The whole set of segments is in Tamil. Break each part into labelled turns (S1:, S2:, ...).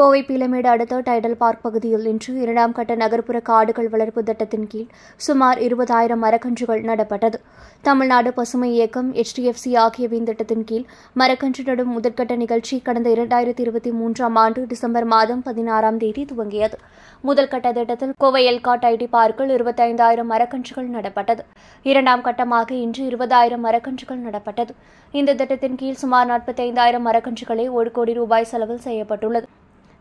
S1: கோவை பீலமேடு அடுத்த டைடல் பார்க் பகுதியில் இன்று இரண்டாம் கட்ட நகர்ப்புற காடுகள் வளர்ப்பு திட்டத்தின் கீழ் சுமார் இருபதாயிரம் மரக்கன்றுகள் நடப்பட்டது தமிழ்நாடு பசுமை இயக்கம் எச்டிஎஃப்சி ஆகியவை திட்டத்தின் கீழ் மரக்கன்று நடும் முதற்கட்ட நிகழ்ச்சி கடந்த இரண்டாயிரத்தி இருபத்தி மூன்றாம் ஆண்டு டிசம்பர் மாதம் பதினாறாம் தேதி துவங்கியது முதல் கட்ட திட்டத்தில் கோவை எல்காட் ஐடி பார்க்கில் இருபத்தைந்தாயிரம் மரக்கன்றுகள் நடப்பட்டது இரண்டாம் கட்டமாக இன்று இருபதாயிரம் மரக்கன்றுகள் நடப்பட்டது இந்த திட்டத்தின் கீழ் சுமார் நாற்பத்தைந்தாயிரம் மரக்கன்றுகளை ஒரு கோடி ரூபாய் செலவில் செய்யப்பட்டுள்ளது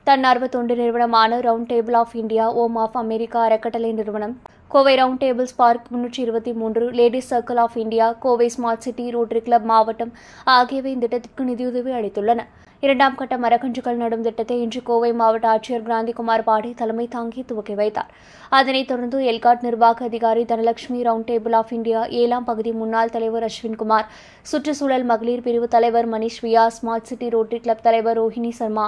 S1: தன்னார்வ தொண்டு நிறுவனமான ரவுண்ட் டேபிள் ஆஃப் இந்தியா ஓம் ஆஃப் அமெரிக்கா அறக்கட்டளை நிறுவனம் கோவை ரவுண்ட் டேபிள்ஸ் பார்க் முன்னூற்றி இருபத்தி மூன்று ladies circle of India Kovai smart city rotary club மாவட்டம் ஆகியவை இந்த திட்டத்திற்கு நிதியுதவி அளித்துள்ளன இரண்டாம் கட்ட மரக்கன்றுகள் நடும் திட்டத்தை இன்று கோவை மாவட்ட ஆட்சியர் கிராந்திகுமார் பாடி தலைமை தாங்கி துவக்கி வைத்தார் அதனைத் தொடர்ந்து எல்காட் நிர்வாக அதிகாரி Dhanalakshmi round table of India ஏழாம் பகுதி முன்னாள் தலைவர் அஸ்வின்குமார் சுற்றுச்சூழல் மகளிர் பிரிவு தலைவர் மணிஷ் வியா ஸ்மார்ட் சிட்டி ரோட்டரி கிளப் தலைவர் ரோஹிணி சர்மா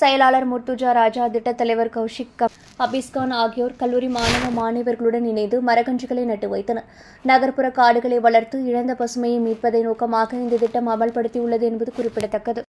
S1: செயலாளர் முர்த்துஜா ராஜா திட்டத் தலைவர் கௌஷிக் அபிஸ்கான் ஆகியோர் கல்லூரி மாணவ மாணவர்களுடன் இணைந்து மரக்கன்றுகளை நட்டு வைத்தனர் நகர்ப்புற காடுகளை வளர்த்து இழந்த பசுமையை மீட்பதை நோக்கமாக இந்த திட்டம் அமல்படுத்தியுள்ளது என்பது குறிப்பிடத்தக்கது